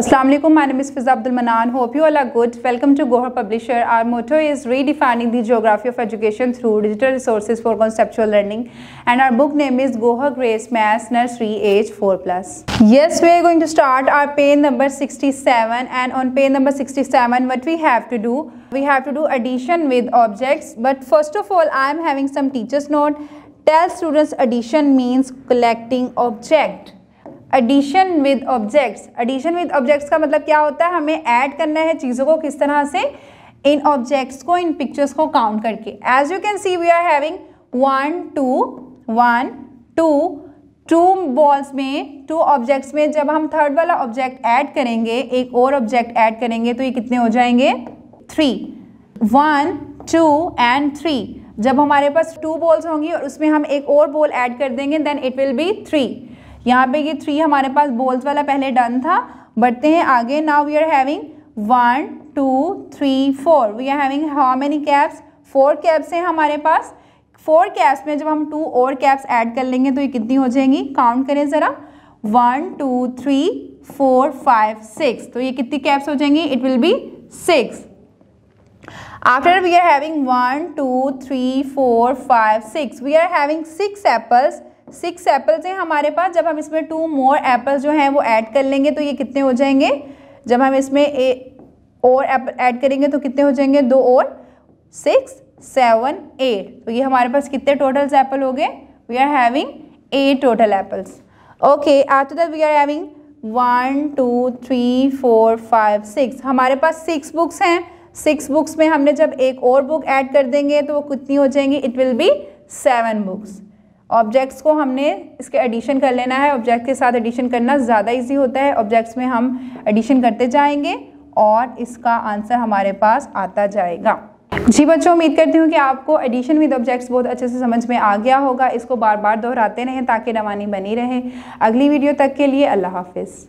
Assalamualaikum. My name is Fizza Abdul Manan. Hope you all are good. Welcome to Gohar Publisher. Our motto is redefining the geography of education through digital resources for conceptual learning, and our book name is Gohar Grace Mass Nursery Age 4 Plus. Yes, we are going to start our page number 67, and on page number 67, what we have to do, we have to do addition with objects. But first of all, I am having some teacher's note. Tell students addition means collecting object addition with objects addition with objects का मतलब क्या होता है हमें add करना है चीज़ों को किस तरह से इन ऑब्जेक्ट्स को इन पिक्चर्स को काउंट करके as you can see we are having one two one two two balls में टू ऑब्जेक्ट्स में जब हम थर्ड वाला ऑब्जेक्ट ऐड करेंगे एक और ऑब्जेक्ट ऐड करेंगे तो ये कितने हो जाएंगे three one two and three जब हमारे पास टू बॉल्स होंगी और उसमें हम एक और बॉल ऐड कर देंगे then it will be three यहाँ पे ये थ्री हमारे पास बोल्स वाला पहले डन था बढ़ते हैं आगे now we are having one two three four we are having how many caps four caps हैं हमारे पास फोर कैप्स में जब हम टू और कैप्स ऐड कर लेंगे तो ये कितनी हो जाएंगी काउंट करें ज़रा one two three four five six तो ये कितनी कैप्स हो जाएंगी it will be six after we are having one two three four five six we are having six apples six apples हैं हमारे पास जब हम इसमें टू मोर एप्पल्स जो हैं वो ऐड कर लेंगे तो ये कितने हो जाएंगे जब हम इसमें ए और ऐड करेंगे तो कितने हो जाएंगे दो और सिक्स सेवन एट तो ये हमारे पास कितने टोटल्स एप्पल हो गए we are having eight total apples okay after that we are having one two three four five six हमारे पास सिक्स बुक्स हैं सिक्स बुक्स में हमने जब एक और बुक ऐड कर देंगे तो वो कितनी हो जाएंगी it will be seven books objects को हमने इसके एडिशन कर लेना है ऑब्जेक्ट के साथ एडिशन करना ज़्यादा इजी होता है ऑब्जेक्ट्स में हम एडिशन करते जाएंगे और इसका आंसर हमारे पास आता जाएगा जी बच्चों उम्मीद करती हूँ कि आपको एडिशन विद ऑब्जेक्ट्स बहुत अच्छे से समझ में आ गया होगा इसको बार बार दोहराते रहें ताकि रवानी बनी रहे अगली वीडियो तक के लिए अल्लाह हाफिज़